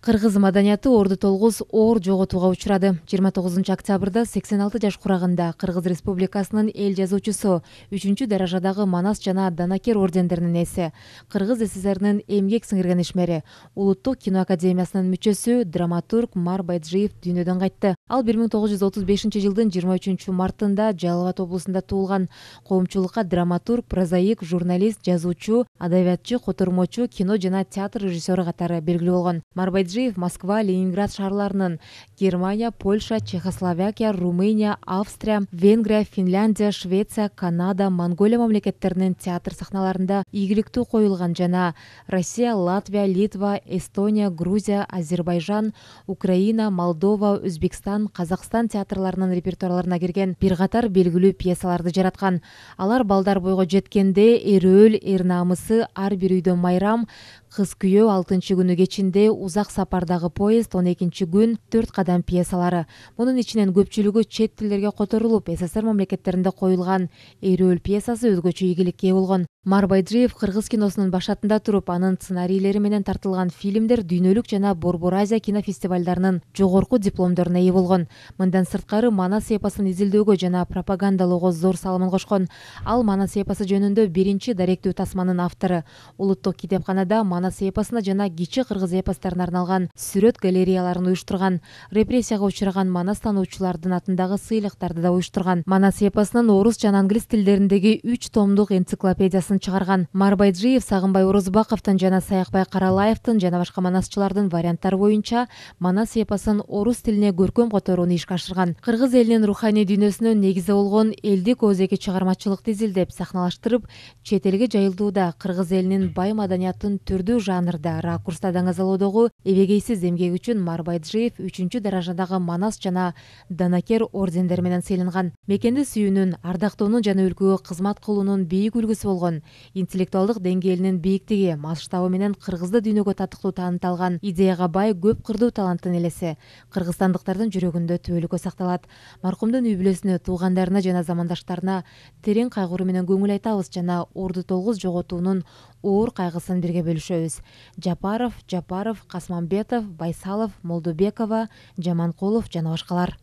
кыргыз маданияты орду толгус оор жоготууга учурады жыйырма тогузунчу октябрда сексен алты жаш курагында кыргыз республикасынын эл жазуучусу үчүнчү даражадагы манас жана данакер ордендеринин ээси кыргыз сссринин эмгек сиңирген ишмери улуттук кино академиясынын мүчөсү драматург мар байджиев дүйнөдөн кайтты ал бир миң тогуз жүз отуз бешинчи жылдын жыйырма үчүнчү мартында жалал абад облусунда туулган коомчулукка драматург прозаик журналист жазуучу адабиятчы котормочу кино жана театр режиссеру катары белгилүү болгон мар меджиев москва ленинград шарларынын германия польша чехословакия румыния австрия венгрия финляндия швеция канада монголия мамлекеттеринин театр сахналарында ийгиликтүү коюлган жана россия латвия литва эстония грузия азербайжан украина молдова өзбекстан казакстан театрларынын репертуарларына кирген бир катар белгилүү пьесаларды жараткан алар балдар бойго жеткенде эрөөл, эр намысы ар бир үйдө майрам кыз күйөө алтынчы күнү кечинде узак сапардагы поезд он экинчи күн төрт кадам пьесалары мунун ичинен көпчүлүгү чет тилдерге которулуп ссср мамлекеттеринде коюлган эрөөл пьесасы өзгөчө ийгиликке ээ болгон мар байджиев кыргыз киносунун башатында туруп анын сценарийлери менен тартылган фильмдер дүйнөлүк жана борбор азия кинофестивалдарынын жогорку дипломдоруна ээ болгон мындан сырткары манас эпосун изилдөөгө жана пропагандалоого зор салымын кошкон ал манас эпосу жөнүндө биринчи даректүү тасманын автору улуттук китепканада манас эпосуна жана кичи кыргыз эпостарына арналган сүрөт галереяларын уюштурган репрессияга учураган манас тануучулардын атындагы сыйлыктарды да уюштурган манас эпосунун орус жана англис тилдериндеги үч томдук энциклопедиясы чыгарган марбайджиев сагынбай орозбаковдун жана саякбай каралаевдин жана башка манасчылардын варианттары боюнча манас эпосун орус тилине көркөм которууну ишке ашырган кыргыз элинин руханий дүйнөсүнө негизи болгон элдик оозеки чыгармачылыкты изилдеп сахналаштырып чет элге жайылтууда кыргыз элинин бай маданиятын түрдүү жанрда ракурста даңазалоодогу эбегейсиз эмгеги үчүн марбайджиев үчүнчү даражадагы манас жана данакер ордендер менен сыйланган мекенди сүйүүнүн ардактоонун жана өлкөгө кызмат кылуунун бийик үлгүсү болгон интеллектуалдык деңгээлинин бийиктиги масштабы менен кыргызды дүйнөгө татыктуу тааныта алган идеяга бай көп кырдуу таланттын элеси кыргызстандыктардын жүрөгүндө түбөлүккө сакталат маркумдун үй бүлөсүнө туугандарына жана замандаштарына терең кайгыруу менен көңүл айтабыз жана орду тогуз жоготуунун оор кайгысын бирге бөлүшөбүз жапаров жапаров касманбетов байсалов молдобекова жаманкулов жана башкалар